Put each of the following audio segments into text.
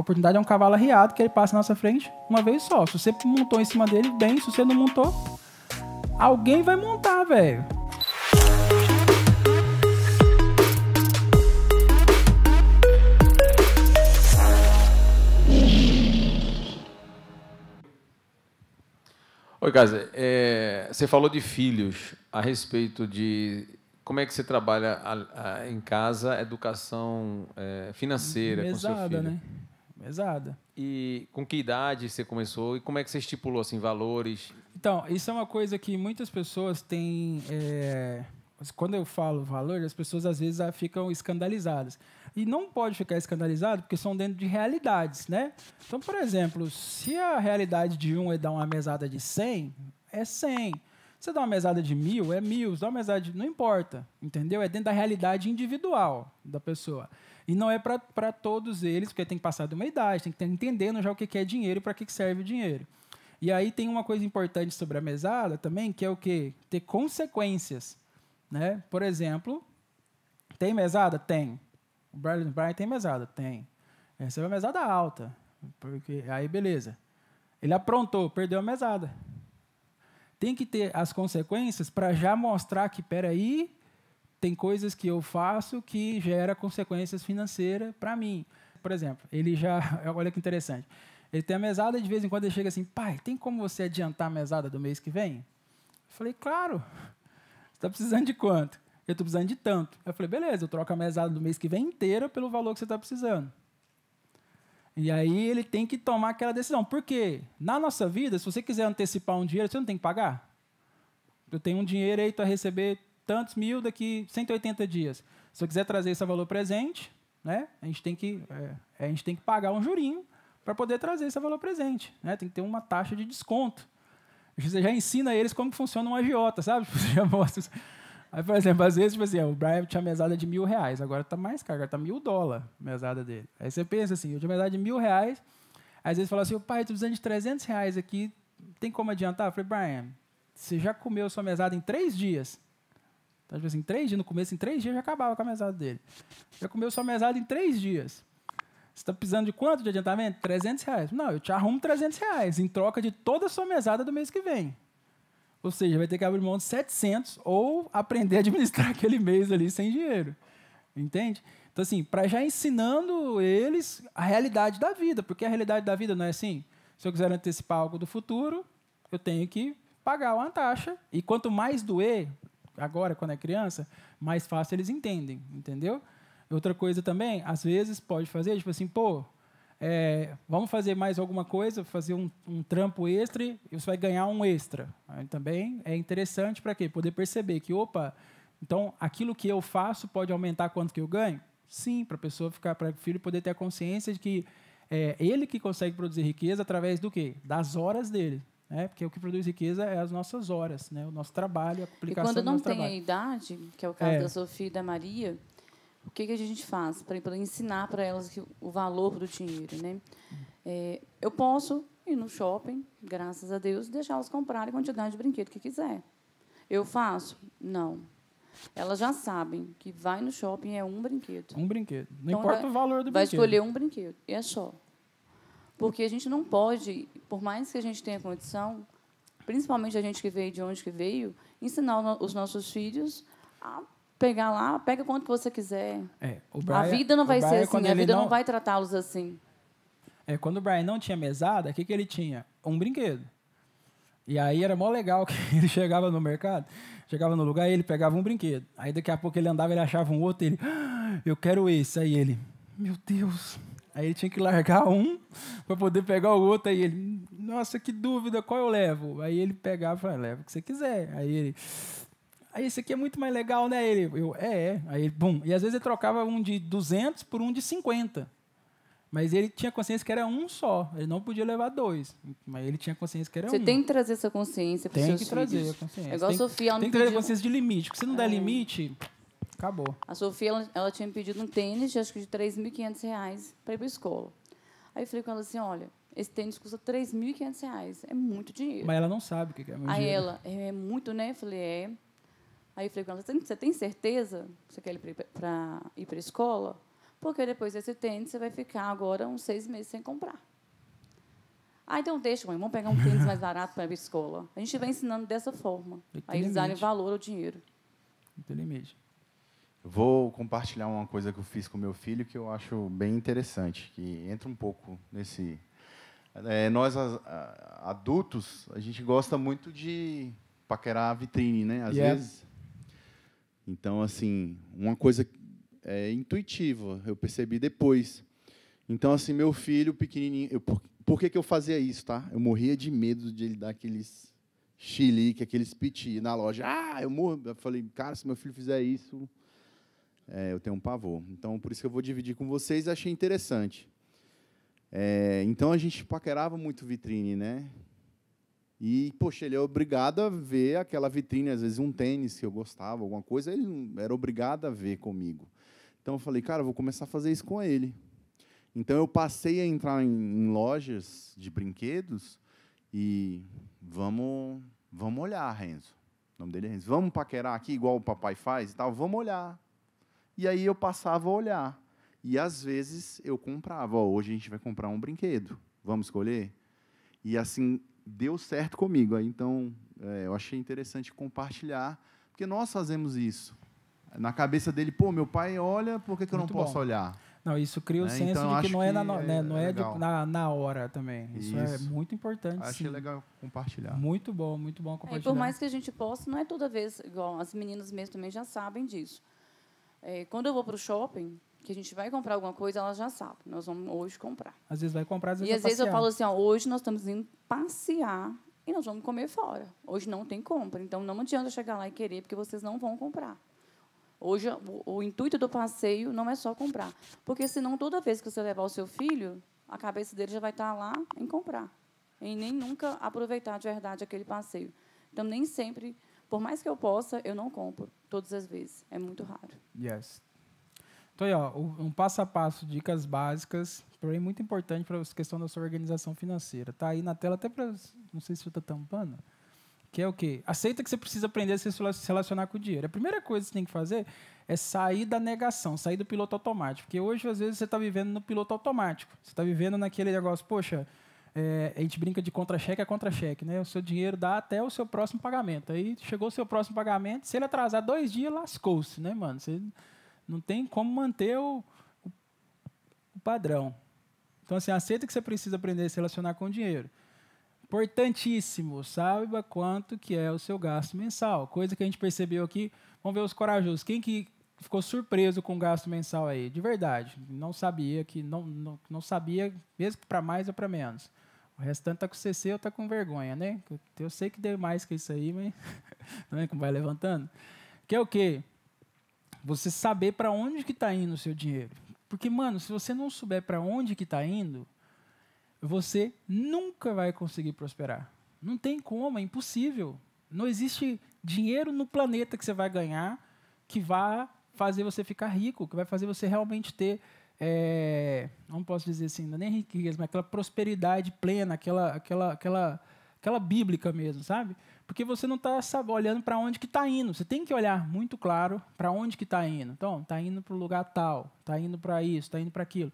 oportunidade é um cavalo arriado que ele passa na nossa frente uma vez só. Se você montou em cima dele, bem. Se você não montou, alguém vai montar, velho. Oi, Casa. É, você falou de filhos a respeito de como é que você trabalha a, a, em casa, educação é, financeira Mesada, com seu filho. Né? Pesada. E com que idade você começou e como é que você estipulou assim valores? Então, isso é uma coisa que muitas pessoas têm. É... Quando eu falo valores, as pessoas às vezes ah, ficam escandalizadas. E não pode ficar escandalizado porque são dentro de realidades, né? Então, por exemplo, se a realidade de um é dar uma mesada de 100, é 100. Você dá uma mesada de mil, é mil. Você dá uma mesada de... Não importa, entendeu? É dentro da realidade individual da pessoa. E não é para todos eles, porque tem que passar de uma idade, tem que estar entendendo já o que é dinheiro e para que serve o dinheiro. E aí tem uma coisa importante sobre a mesada também, que é o quê? Ter consequências. Né? Por exemplo, tem mesada? Tem. O Brian, Brian tem mesada? Tem. Recebeu a mesada alta. Porque, aí, beleza. Ele aprontou, perdeu a mesada tem que ter as consequências para já mostrar que, peraí, tem coisas que eu faço que gera consequências financeiras para mim. Por exemplo, ele já, olha que interessante, ele tem a mesada e de vez em quando ele chega assim, pai, tem como você adiantar a mesada do mês que vem? Eu falei, claro, você está precisando de quanto? Eu estou precisando de tanto. Eu falei, beleza, eu troco a mesada do mês que vem inteira pelo valor que você está precisando. E aí ele tem que tomar aquela decisão. Porque na nossa vida, se você quiser antecipar um dinheiro, você não tem que pagar. Eu tenho um dinheiro aí para receber tantos mil daqui 180 dias. Se eu quiser trazer esse valor presente, né, a, gente tem que, é, a gente tem que pagar um jurinho para poder trazer esse valor presente. Né? Tem que ter uma taxa de desconto. Você já ensina eles como funciona um agiota, sabe? Você já mostra Aí, por exemplo, às vezes, tipo assim, o Brian tinha mesada de mil reais, agora tá mais caro, agora tá mil dólares a mesada dele. Aí você pensa assim, eu tinha mesada de mil reais, às vezes fala assim, o pai, tô precisando de 300 reais aqui, tem como adiantar? Eu falei, Brian, você já comeu sua mesada em três dias. Então, tipo assim, três dias, no começo, em três dias já acabava com a mesada dele. Já comeu sua mesada em três dias. Você está precisando de quanto de adiantamento? 300 reais. Não, eu te arrumo 300 reais em troca de toda a sua mesada do mês que vem. Ou seja, vai ter que abrir mão de 700 ou aprender a administrar aquele mês ali sem dinheiro. Entende? Então, assim, para já ensinando eles a realidade da vida, porque a realidade da vida não é assim. Se eu quiser antecipar algo do futuro, eu tenho que pagar uma taxa. E quanto mais doer, agora, quando é criança, mais fácil eles entendem, entendeu? Outra coisa também, às vezes pode fazer, tipo assim, pô, é, vamos fazer mais alguma coisa, fazer um, um, trampo extra e você vai ganhar um extra. também é interessante para quê? Poder perceber que, opa, então aquilo que eu faço pode aumentar quanto que eu ganho? Sim, para a pessoa ficar, para o filho poder ter a consciência de que é ele que consegue produzir riqueza através do quê? Das horas dele. Né? Porque o que produz riqueza é as nossas horas, né? o nosso trabalho, a aplicação do nosso trabalho. E quando não tem trabalho. a idade, que é o caso é. da Sofia e da Maria, o que, que a gente faz para ensinar para elas que, o valor do dinheiro, né? É, eu posso ir no shopping, graças a Deus, deixar elas comprarem a quantidade de brinquedo que quiser. Eu faço? Não. Elas já sabem que vai no shopping é um brinquedo. Um brinquedo. Não então, importa vai, o valor do vai brinquedo. Vai escolher um brinquedo. E é só. Porque a gente não pode, por mais que a gente tenha condição, principalmente a gente que veio de onde que veio, ensinar os nossos filhos a pegar lá, pega quanto que você quiser. É, Brian, a vida não vai ser assim, a vida não, não vai tratá-los assim. É, quando o Brian não tinha mesada, o que, que ele tinha? Um brinquedo. E aí era mó legal que ele chegava no mercado, chegava no lugar, ele pegava um brinquedo. Aí daqui a pouco ele andava, ele achava um outro, ele, ah, eu quero esse. Aí ele, meu Deus. Aí ele tinha que largar um para poder pegar o outro. Aí ele, nossa, que dúvida, qual eu levo? Aí ele pegava e falava, leva o que você quiser. Aí ele, aí esse aqui é muito mais legal, né? Ele, eu, é, é. Aí, bum. E às vezes ele trocava um de 200 por um de 50. Mas ele tinha consciência que era um só. Ele não podia levar dois. Mas ele tinha consciência que era Você um. Você tem que trazer essa consciência para Tem que trazer a consciência. É igual tem, a Sofia. tem que trazer pediu... consciência de limite. Porque se não é. der limite, acabou. A Sofia, ela, ela tinha me pedido um tênis, de, acho que de 3.500 reais, para ir para escola. Aí eu falei com ela assim, olha, esse tênis custa 3.500 reais. É muito dinheiro. Mas ela não sabe o que é, é muito Aí ela, é, é muito, né? Eu falei, é... Aí eu falei com ela, você tem certeza que você quer ir para ir para a escola? Porque depois desse tênis você vai ficar agora uns seis meses sem comprar. Ah, então deixa, mãe, vamos pegar um tênis mais barato para ir para a escola. A gente vai ensinando dessa forma. Aí eles darem valor ao dinheiro. Inteligente. Vou compartilhar uma coisa que eu fiz com meu filho que eu acho bem interessante, que entra um pouco nesse. É, nós adultos, a gente gosta muito de paquerar a vitrine, né? Às yeah. É. vezes então, assim, uma coisa é, intuitiva, eu percebi depois. Então, assim, meu filho pequenininho, eu, por, por, que, que eu fazia isso, tá? Eu morria de medo de ele dar aqueles xilique, aqueles piti na loja. Ah, eu morro. Eu falei, cara, se meu filho fizer isso, é, eu tenho um pavor. Então, por isso que eu vou dividir com vocês, achei interessante. É, então, a gente paquerava muito vitrine, né? E, poxa, ele é obrigado a ver aquela vitrine, às vezes um tênis que eu gostava, alguma coisa, ele era obrigado a ver comigo. Então eu falei, cara, eu vou começar a fazer isso com ele. Então eu passei a entrar em, lojas de brinquedos e vamos, vamos olhar, Renzo. O nome dele é Renzo. Vamos paquerar aqui igual o papai faz e tal, vamos olhar. E aí eu passava a olhar. E às vezes eu comprava, oh, hoje a gente vai comprar um brinquedo. Vamos escolher? E assim, deu certo comigo. então, é, eu achei interessante compartilhar, porque nós fazemos isso. Na cabeça dele, pô, meu pai olha, por que, que eu não posso olhar? Não, isso cria o né? senso então, de que não é, na, né? é não é de, na, na hora também. Isso, é isso, é muito importante. Achei sim. legal compartilhar. Muito bom, muito bom é, compartilhar. É, por mais que a gente possa, não é toda vez, igual as meninas mesmo também já sabem disso. É, quando eu vou para o shopping, que a gente vai comprar alguma coisa, ela já sabe. Nós vamos hoje comprar. Às vezes vai comprar, às vezes E tá às passear. vezes eu falo assim, ó, hoje nós estamos indo passear e nós vamos comer fora. Hoje não tem compra, então não adianta chegar lá e querer, porque vocês não vão comprar. Hoje, o, o intuito do passeio não é só comprar. Porque senão, toda vez que você levar o seu filho, a cabeça dele já vai estar tá lá em comprar. E nem nunca aproveitar de verdade aquele passeio. Então, nem sempre, por mais que eu possa, eu não compro todas as vezes. É muito raro. Yes. Então, aí, ó, um passo a passo, dicas básicas, porém muito importante para a questão da sua organização financeira. Tá aí na tela, até para. Não sei se você está tampando. Que é o quê? Aceita que você precisa aprender a se relacionar com o dinheiro. A primeira coisa que você tem que fazer é sair da negação, sair do piloto automático. Porque hoje, às vezes, você está vivendo no piloto automático. Você está vivendo naquele negócio, poxa, é, a gente brinca de contra-cheque a contra-cheque, né? O seu dinheiro dá até o seu próximo pagamento. Aí chegou o seu próximo pagamento, se ele atrasar dois dias, lascou-se, né, mano? Você não tem como manter o, o, padrão. Então, assim, aceita que você precisa aprender a se relacionar com o dinheiro. Importantíssimo, saiba quanto que é o seu gasto mensal. Coisa que a gente percebeu aqui, vamos ver os corajosos. Quem que ficou surpreso com o gasto mensal aí? De verdade, não sabia que não, não, não sabia, mesmo para mais ou para menos. O restante tá com CC ou tá com vergonha, né? Eu sei que deu mais que isso aí, mas não é como vai levantando. Que é o quê? Você saber para onde que está indo o seu dinheiro. Porque, mano, se você não souber para onde que está indo, você nunca vai conseguir prosperar. Não tem como, é impossível. Não existe dinheiro no planeta que você vai ganhar que vá fazer você ficar rico, que vai fazer você realmente ter, é, não posso dizer assim, não é nem riqueza, mas aquela prosperidade plena, aquela, aquela, aquela aquela bíblica mesmo, sabe? Porque você não está olhando para onde que está indo. Você tem que olhar muito claro para onde que está indo. Então, está indo para o lugar tal, está indo para isso, está indo para aquilo.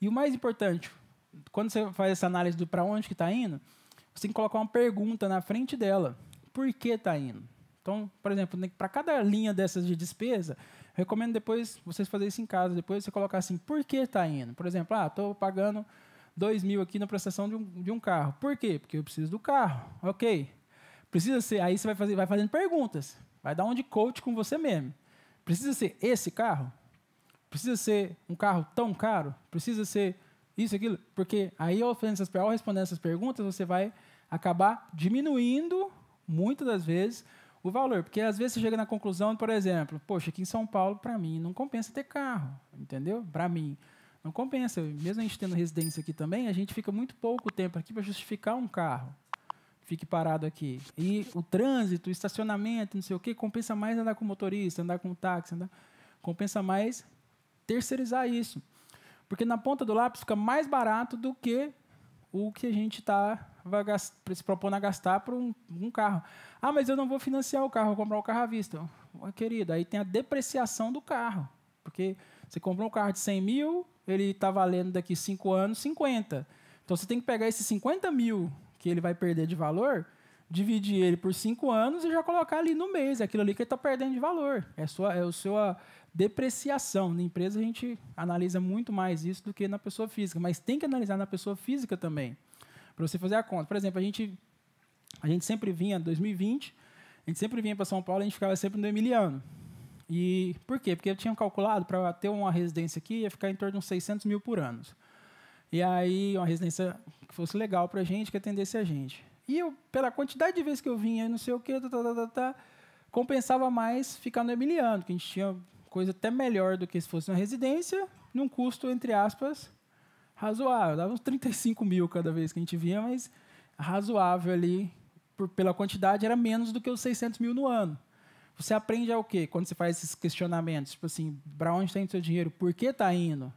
E o mais importante, quando você faz essa análise do para onde que está indo, você tem que colocar uma pergunta na frente dela. Por que está indo? Então, por exemplo, para cada linha dessas de despesa, recomendo depois vocês fazerem isso em casa. Depois você colocar assim, por que está indo? Por exemplo, ah, estou pagando 2 mil aqui na prestação de um, de um carro. Por quê? Porque eu preciso do carro. Ok. Precisa ser. Aí você vai, fazer, vai fazendo perguntas. Vai dar um de coach com você mesmo. Precisa ser esse carro? Precisa ser um carro tão caro? Precisa ser isso, aquilo? Porque aí, ao, essas, ao responder essas perguntas, você vai acabar diminuindo, muitas das vezes, o valor. Porque às vezes você chega na conclusão, por exemplo, poxa, aqui em São Paulo, para mim, não compensa ter carro, entendeu? Para mim. Não compensa. Mesmo a gente tendo residência aqui também, a gente fica muito pouco tempo aqui para justificar um carro. Fique parado aqui. E o trânsito, o estacionamento, não sei o quê, compensa mais andar com motorista, andar com táxi, andar... compensa mais terceirizar isso. Porque na ponta do lápis fica mais barato do que o que a gente tá, vai gastar, se propondo a gastar para um, um, carro. Ah, mas eu não vou financiar o carro, vou comprar o carro à vista. Querido, aí tem a depreciação do carro. Porque você comprou um carro de 100 mil, ele está valendo daqui 5 anos 50. Então você tem que pegar esses 50 mil que ele vai perder de valor, dividir ele por 5 anos e já colocar ali no mês, é aquilo ali que ele está perdendo de valor. É, sua, é a sua depreciação. Na empresa a gente analisa muito mais isso do que na pessoa física, mas tem que analisar na pessoa física também, para você fazer a conta. Por exemplo, a gente, a gente sempre vinha, em 2020, a gente sempre vinha para São Paulo, a gente ficava sempre no Emiliano. E por quê? Porque eu tinha calculado para ter uma residência aqui ia ficar em torno de uns 600 mil por ano. E aí, uma residência que fosse legal para a gente, que atendesse a gente. E eu, pela quantidade de vezes que eu vinha, não sei o quê, tá tá, tá, tá, tá, compensava mais ficar no Emiliano, que a gente tinha coisa até melhor do que se fosse uma residência, num custo, entre aspas, razoável. Dava uns 35 mil cada vez que a gente vinha, mas razoável ali, por, pela quantidade, era menos do que os 600 mil no ano. Você aprende o quê quando você faz esses questionamentos? Tipo assim, para onde está indo seu dinheiro? Por que está indo?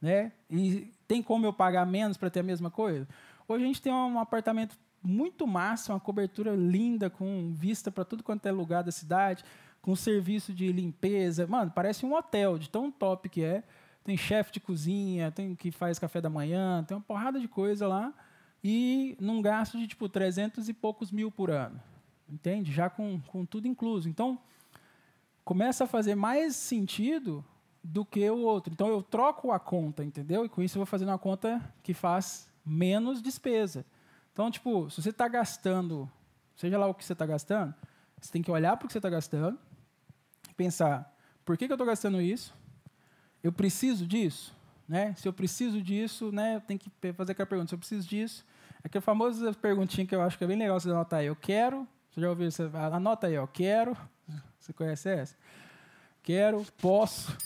Né? E tem como eu pagar menos para ter a mesma coisa? Hoje a gente tem um apartamento muito massa, uma cobertura linda, com vista para tudo quanto é lugar da cidade, com serviço de limpeza. Mano, parece um hotel, de tão top que é. Tem chefe de cozinha, tem que faz café da manhã, tem uma porrada de coisa lá. E num gasto de tipo 300 e poucos mil por ano. Entende? Já com, com tudo incluso. Então, começa a fazer mais sentido do que o outro. Então, eu troco a conta, entendeu? E com isso eu vou fazendo uma conta que faz menos despesa. Então, tipo, se você está gastando, seja lá o que você está gastando, você tem que olhar para o que você está gastando, pensar, por que, que eu estou gastando isso? Eu preciso disso? Né? Se eu preciso disso, né, eu tenho que fazer aquela pergunta, se eu preciso disso, aquela é famosa perguntinha que eu acho que é bem legal você anotar aí, eu quero, você já ouviu Anota aí, ó. Quero. Você conhece essa? Quero, posso.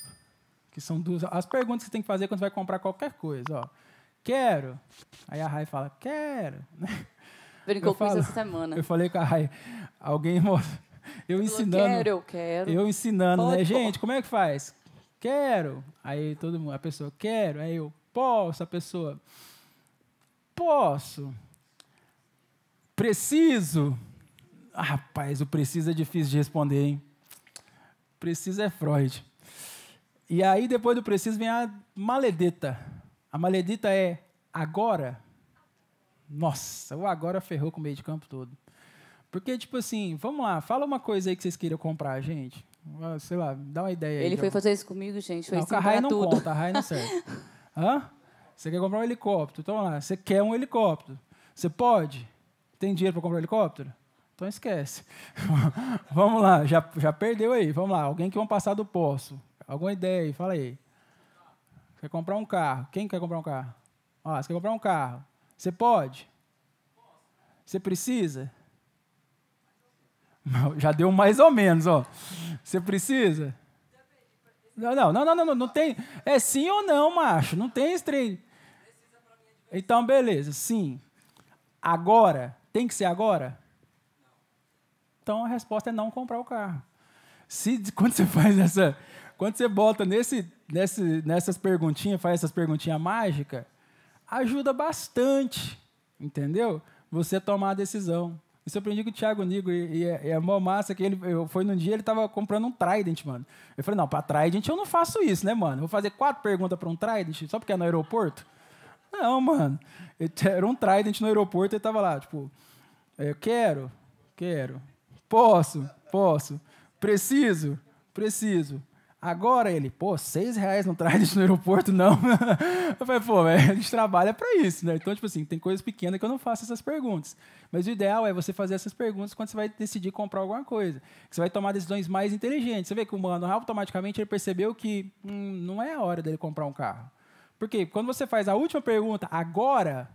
Que são duas. As perguntas que você tem que fazer quando você vai comprar qualquer coisa, ó. Quero. Aí a Rai fala, quero. Né? Brincou eu com isso essa semana. Eu falei com a Rai, alguém. Eu ensinando. Eu quero, eu quero. Eu ensinando, né? Pode, né? Gente, como é que faz? Quero. Aí todo mundo, a pessoa, quero. Aí eu, posso. A pessoa, posso. Preciso. Ah, rapaz, o precisa é difícil de responder, hein? Precisa é Freud. E aí, depois do preciso, vem a maledeta. A maledeta é agora. Nossa, o agora ferrou com o meio de campo todo. Porque, tipo assim, vamos lá, fala uma coisa aí que vocês queiram comprar, gente. Ah, sei lá, dá uma ideia aí. Ele foi fazer isso comigo, gente. Foi não, a Rai não tudo. conta, a Rai não serve. Hã? Você quer comprar um helicóptero? Então, vamos lá, você quer um helicóptero. Você pode? Tem dinheiro para comprar um helicóptero? Então esquece. vamos lá, já, já perdeu aí. Vamos lá, alguém que vão passar do poço. Alguma ideia aí, fala aí. Quer comprar um carro? Quem quer comprar um carro? Ó, você quer comprar um carro? Você pode? Você precisa? Já deu mais ou menos, ó. Você precisa? Não, não, não, não, não, não tem. É sim ou não, macho. Não tem estreito. Então, beleza, sim. Agora, tem que ser agora? Então a resposta é não comprar o carro. Se, quando você faz essa. Quando você bota nesse, nesse, nessas perguntinhas, faz essas perguntinhas mágicas, ajuda bastante, entendeu? Você tomar a decisão. Isso eu aprendi com o Thiago Nigo e, a é, é, mó massa que ele eu, foi num dia ele tava comprando um Trident, mano. Eu falei, não, pra Trident eu não faço isso, né, mano? Vou fazer quatro perguntas para um Trident só porque é no aeroporto? Não, mano. Era um Trident no aeroporto e tava lá, tipo, é, eu quero, quero, Posso, posso. Preciso, preciso. Agora ele, pô, seis reais não traz isso no aeroporto, não. Eu falei, pô, a gente trabalha para isso, né? Então, tipo assim, tem coisas pequenas que eu não faço essas perguntas. Mas o ideal é você fazer essas perguntas quando você vai decidir comprar alguma coisa. Você vai tomar decisões mais inteligentes. Você vê que o mano, automaticamente, ele percebeu que hum, não é a hora dele comprar um carro. Porque quando você faz a última pergunta, agora,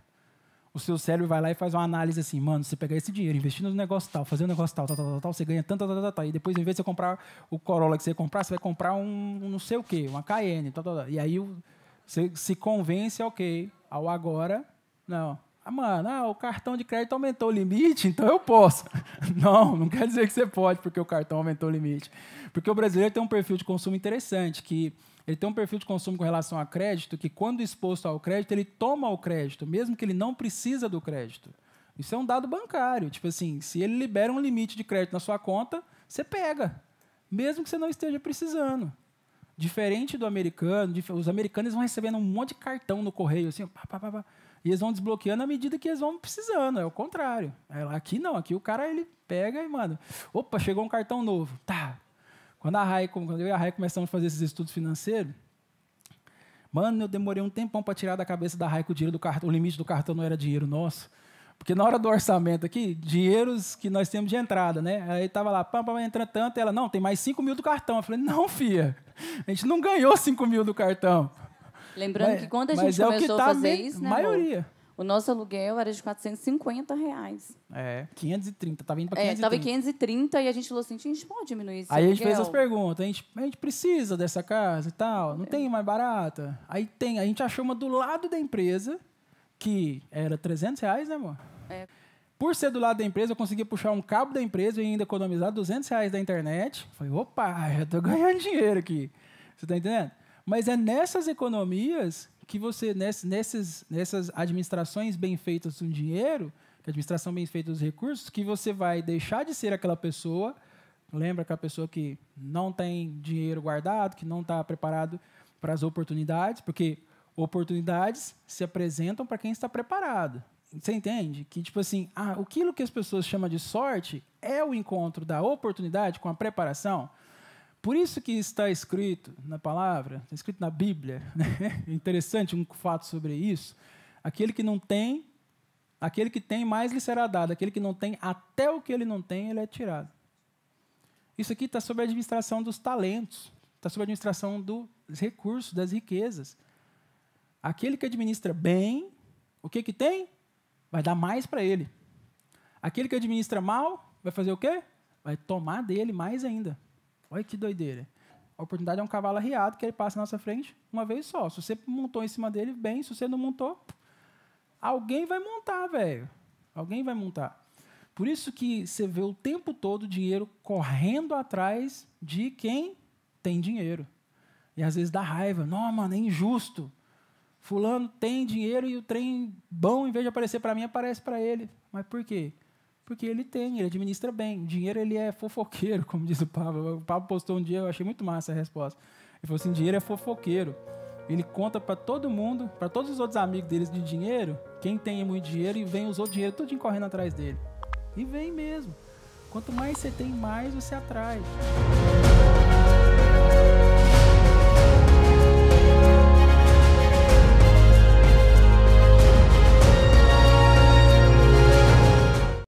o seu cérebro vai lá e faz uma análise assim, mano, você pegar esse dinheiro, investir no negócio tal, fazer um negócio tal, tal, tal, tal, tal você ganha tanto, tal, tal, tal, e depois, em vez de você comprar o Corolla que você comprar, você vai comprar um, um não sei o quê, uma Cayenne, tal, tal, tal. E aí você se convence, ok, ao agora, não. Ah, mano, ah, o cartão de crédito aumentou o limite, então eu posso. não, não quer dizer que você pode porque o cartão aumentou o limite. Porque o brasileiro tem um perfil de consumo interessante, que ele tem um perfil de consumo com relação a crédito que, quando exposto ao crédito, ele toma o crédito, mesmo que ele não precisa do crédito. Isso é um dado bancário. Tipo assim, se ele libera um limite de crédito na sua conta, você pega, mesmo que você não esteja precisando. Diferente do americano, os americanos vão recebendo um monte de cartão no correio, assim, pá, pá, pá, pá, e eles vão desbloqueando à medida que eles vão precisando, é o contrário. É, aqui não, aqui o cara ele pega e manda. Opa, chegou um cartão novo. Tá, quando, a Rai, quando eu e a Rai começamos a fazer esses estudos financeiros, mano, eu demorei um tempão para tirar da cabeça da Rai que o, dinheiro do cartão, o limite do cartão não era dinheiro nosso. Porque na hora do orçamento aqui, dinheiros que nós temos de entrada, né? Aí tava lá, pam, pam, entra tanto, ela, não, tem mais 5 mil do cartão. Eu falei, não, fia, a gente não ganhou 5 mil do cartão. Lembrando mas, que quando a gente começou é o que tá a fazer isso, né? Maioria. Amor? O nosso aluguel era de 450 reais. É, 530, estava indo para 530. É, estava em 530 e a gente falou assim, a gente pode diminuir isso. Aí aluguel? a gente fez as perguntas, a gente, a gente precisa dessa casa e tal, não é. tem mais barata? Aí tem, a gente achou uma do lado da empresa, que era 300 reais, né, amor? É. Por ser do lado da empresa, eu consegui puxar um cabo da empresa e ainda economizar 200 reais da internet. Falei, opa, já tô ganhando dinheiro aqui. Você tá entendendo? Mas é nessas economias que você, nessas, nessas administrações bem feitas do dinheiro, administração bem feita dos recursos, que você vai deixar de ser aquela pessoa, lembra aquela pessoa que não tem dinheiro guardado, que não está preparado para as oportunidades, porque oportunidades se apresentam para quem está preparado. Você entende? Que, tipo assim, ah, aquilo que as pessoas chamam de sorte é o encontro da oportunidade com a preparação. Por isso que está escrito na palavra, está escrito na Bíblia, né? É interessante um fato sobre isso, aquele que não tem, aquele que tem mais lhe será dado, aquele que não tem, até o que ele não tem, ele é tirado. Isso aqui está sob a administração dos talentos, está sob a administração dos recursos, das riquezas. Aquele que administra bem, o que que tem? Vai dar mais para ele. Aquele que administra mal, vai fazer o quê? Vai tomar dele mais ainda. Olha que doideira. A oportunidade é um cavalo arriado que ele passa na nossa frente uma vez só. Se você montou em cima dele, bem. Se você não montou, alguém vai montar, velho. Alguém vai montar. Por isso que você vê o tempo todo o dinheiro correndo atrás de quem tem dinheiro. E às vezes dá raiva. Não, mano, é injusto. Fulano tem dinheiro e o trem bom, em vez de aparecer para mim, aparece para ele. Mas por quê? Porque ele tem, ele administra bem. O dinheiro ele é fofoqueiro, como diz o Pablo. O Pablo postou um dia, eu achei muito massa a resposta. Ele falou assim: dinheiro é fofoqueiro. Ele conta para todo mundo, para todos os outros amigos deles de dinheiro, quem tem muito dinheiro e vem os outros dinheiro tudo correndo atrás dele. E vem mesmo. Quanto mais você tem, mais você atrai.